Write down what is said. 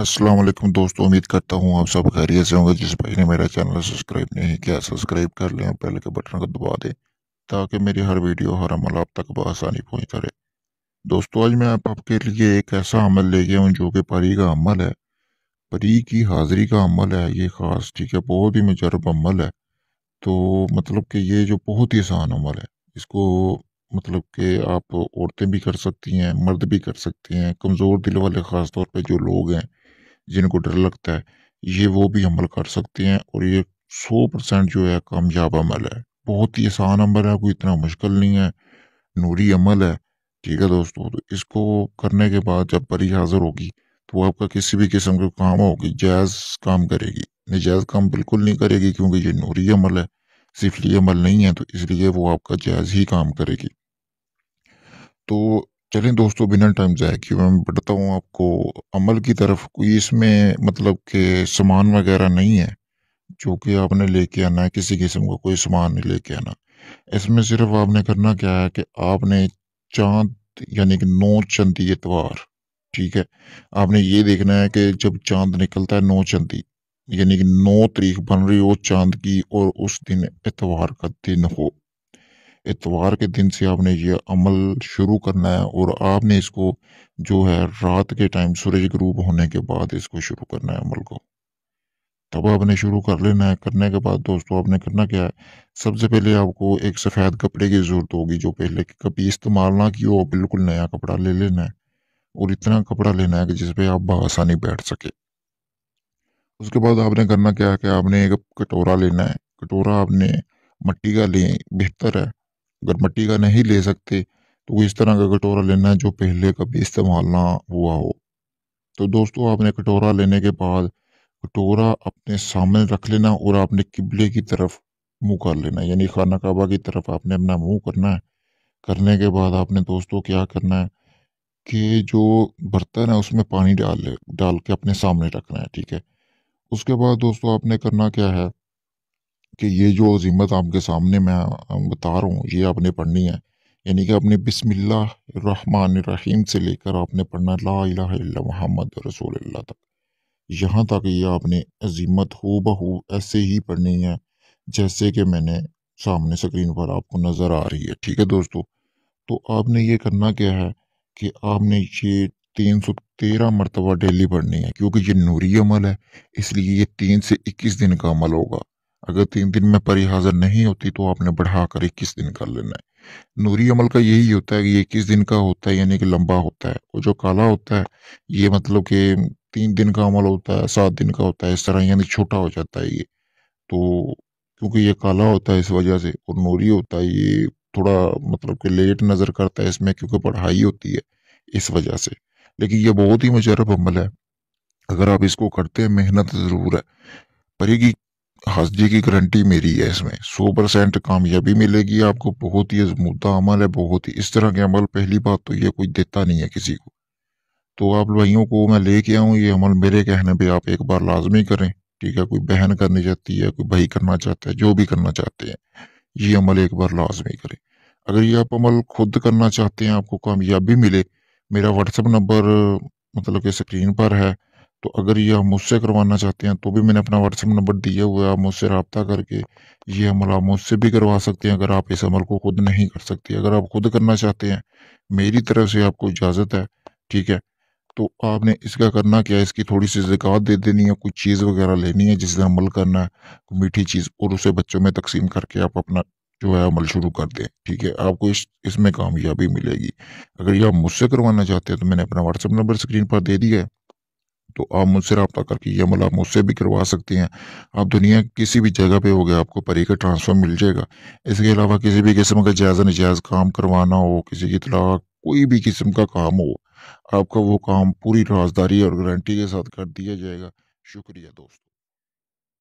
अस्सलाम वालेकुम दोस्तों उम्मीद करता हूँ आप सब खैरियत से होंगे जिस भाई ने मेरा चैनल सब्सक्राइब नहीं किया सब्सक्राइब कर लें पहले के बटन को दबा दें ताकि मेरी हर वीडियो हर अमल आप तक बसानी पहुँच करे दोस्तों आज मैं आप आपके लिए एक ऐसा अमल ले गया हूँ जो कि परी का अमल है परी की हाजिरी का अमल है ये ख़ास ठीक है बहुत ही मजरब अमल है तो मतलब कि ये जो बहुत ही आसान अमल है इसको मतलब कि आप औरतें भी कर सकती हैं मर्द भी कर सकती हैं कमज़ोर दिल वाले ख़ास तौर पे जो लोग हैं जिनको डर लगता है ये वो भी अमल कर सकते हैं और ये सौ परसेंट जो है कामयाब अमल है बहुत ही आसान अमल है कोई इतना मुश्किल नहीं है नूरी अमल है ठीक है दोस्तों तो इसको करने के बाद जब परी हाजिर होगी तो आपका किसी भी किस्म का काम होगी जायज़ काम करेगी नजायज़ काम बिल्कुल नहीं करेगी क्योंकि ये नूरी अमल है सिफली अमल नहीं है तो इसलिए वो आपका जायज़ ही काम करेगी तो चलें दोस्तों बिना टाइम जाए कि मैं बढ़ता हूँ आपको अमल की तरफ कोई इसमें मतलब के सामान वगैरह नहीं है जो कि आपने लेके आना है किसी किस्म का कोई सामान नहीं लेके आना इसमें सिर्फ आपने करना क्या है कि आपने चांद यानी कि नौ चंदी एतवार ठीक है आपने ये देखना है कि जब चांद निकलता है नौ चंदी यानी कि नौ तारीख बन रही हो चांद की और उस दिन एतवार का दिन हो इतवार के दिन से आपने ये अमल शुरू करना है और आपने इसको जो है रात के टाइम सूरज ग्रूब होने के बाद इसको शुरू करना है अमल को तब आपने शुरू कर लेना है करने के बाद दोस्तों आपने करना क्या है सबसे पहले आपको एक सफ़ेद कपड़े की ज़रूरत होगी जो पहले कभी इस्तेमाल ना कि हो बिल्कुल नया कपड़ा ले लेना है और इतना कपड़ा लेना है कि जिसपे आप बसानी बैठ सके उसके बाद आपने करना क्या है कि आपने एक कटोरा लेना है कटोरा आपने मट्टी का लें बेहतर है अगर मट्टी का नहीं ले सकते तो इस तरह का कटोरा लेना है जो पहले कभी इस्तेमाल ना हुआ हो तो दोस्तों आपने कटोरा लेने के बाद कटोरा अपने सामने रख लेना और आपने किबले की तरफ मुंह कर लेना यानी खाना काबा की तरफ आपने अपना मुंह करना है करने के बाद आपने दोस्तों क्या करना है कि जो बर्तन है उसमें पानी डाल डाल के अपने सामने रखना है ठीक है उसके बाद दोस्तों आपने करना क्या है कि ये जो ज़िम्मत आपके सामने मैं बता रहा हूँ ये आपने पढ़नी है यानी कि आपने रहीम से लेकर आपने पढ़ना ला महमद रसूल तक यहाँ तक ये आपने अजीमत हो बहू ऐसे ही पढ़नी है जैसे कि मैंने सामने स्क्रीन पर आपको नज़र आ रही है ठीक है दोस्तों तो आपने ये करना क्या है कि आपने ये तीन सौ तेरह मरतबा डेली पढ़नी है क्योंकि ये नूरी अमल है इसलिए ये तीन से इक्कीस दिन का अमल होगा अगर तीन दिन में परी हाजिर नहीं होती तो आपने बढ़ाकर इक्कीस दिन कर लेना है नूरी अमल का यही होता है कि ये इक्कीस दिन का होता है यानी कि लंबा होता है और जो काला होता है ये मतलब कि तीन दिन का अमल होता है सात दिन का होता है इस तरह यानी छोटा हो जाता है ये तो क्योंकि ये काला होता है इस वजह से और नूरी होता है ये थोड़ा मतलब कि लेट नज़र करता है इसमें क्योंकि पढ़ाई होती है इस वजह से लेकिन ये बहुत ही मुजरब अमल है अगर आप इसको करते हैं मेहनत ज़रूर है परी की हाजिए की गारंटी मेरी है इसमें सौ परसेंट कामयाबी मिलेगी आपको बहुत ही मुद्दा अमल है बहुत ही इस तरह के अमल पहली बात तो ये कोई देता नहीं है किसी को तो आप भाइयों को मैं लेके आऊँ ये अमल मेरे कहने पे आप एक बार लाजमी करें ठीक है कोई बहन करनी चाहती है कोई भाई करना चाहता है जो भी करना चाहते हैं ये अमल एक बार लाजमी करें अगर ये आप अमल खुद करना चाहते हैं आपको कामयाबी मिले मेरा व्हाट्सअप नंबर मतलब कि स्क्रीन पर है तो अगर ये आप मुझसे करवाना चाहते हैं तो भी मैंने अपना व्हाट्सअप नंबर दिया हुआ है आप मुझसे रबता करके ये अमल आप मुझसे भी करवा सकते हैं अगर आप इस अमल को खुद नहीं कर सकते अगर आप खुद करना चाहते हैं मेरी तरफ से आपको इजाज़त है ठीक है तो आपने इसका करना क्या है इसकी थोड़ी सी जिकात दे देनी है कुछ चीज़ वगैरह लेनी है जिस अमल करना है मीठी चीज़ और उसे बच्चों में तकसीम करके आप अपना जो है अमल शुरू कर दें ठीक है आपको इस इसमें कामयाबी मिलेगी अगर ये आप मुझसे करवाना चाहते हैं तो मैंने अपना व्हाट्सअप नंबर स्क्रीन पर दे दिया है तो आप मुझसे रबता करके ये अमल आप मुझसे भी करवा सकते हैं आप दुनिया किसी भी जगह पे हो गया आपको परी का ट्रांसफ़र मिल जाएगा इसके अलावा किसी भी किस्म का जायज़ा नजायज़ काम करवाना हो किसी की इतला कोई भी किस्म का काम हो आपका वो काम पूरी राजदारी और गारंटी के साथ कर दिया जाएगा शुक्रिया दोस्तों